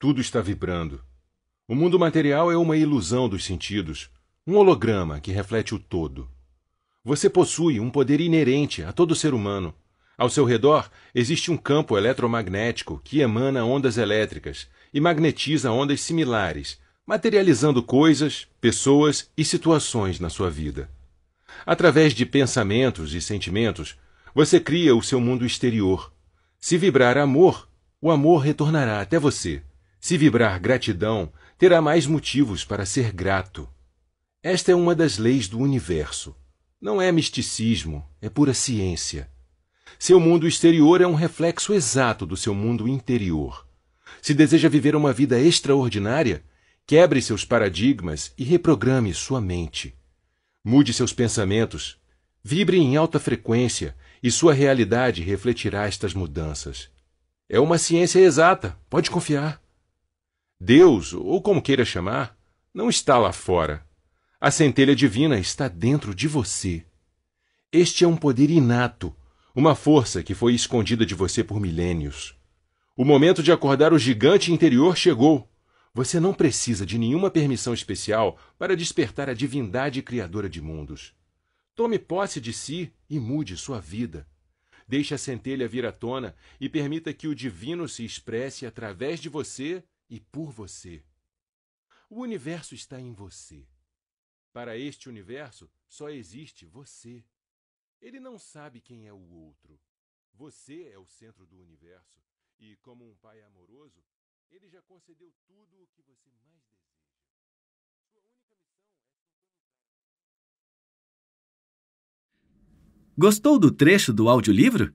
Tudo está vibrando. O mundo material é uma ilusão dos sentidos, um holograma que reflete o todo. Você possui um poder inerente a todo ser humano. Ao seu redor existe um campo eletromagnético que emana ondas elétricas e magnetiza ondas similares, materializando coisas, pessoas e situações na sua vida. Através de pensamentos e sentimentos, você cria o seu mundo exterior. Se vibrar amor, o amor retornará até você. Se vibrar gratidão, terá mais motivos para ser grato. Esta é uma das leis do universo. Não é misticismo, é pura ciência. Seu mundo exterior é um reflexo exato do seu mundo interior. Se deseja viver uma vida extraordinária, quebre seus paradigmas e reprograme sua mente. Mude seus pensamentos, vibre em alta frequência e sua realidade refletirá estas mudanças. É uma ciência exata, pode confiar. Deus, ou como queira chamar, não está lá fora. A centelha divina está dentro de você. Este é um poder inato, uma força que foi escondida de você por milênios. O momento de acordar o gigante interior chegou. Você não precisa de nenhuma permissão especial para despertar a divindade criadora de mundos. Tome posse de si e mude sua vida. Deixe a centelha vir à tona e permita que o divino se expresse através de você e por você. O universo está em você. Para este universo só existe você. Ele não sabe quem é o outro. Você é o centro do universo e, como um pai amoroso, ele já concedeu tudo o que você mais deseja. É Gostou do trecho do audiolivro?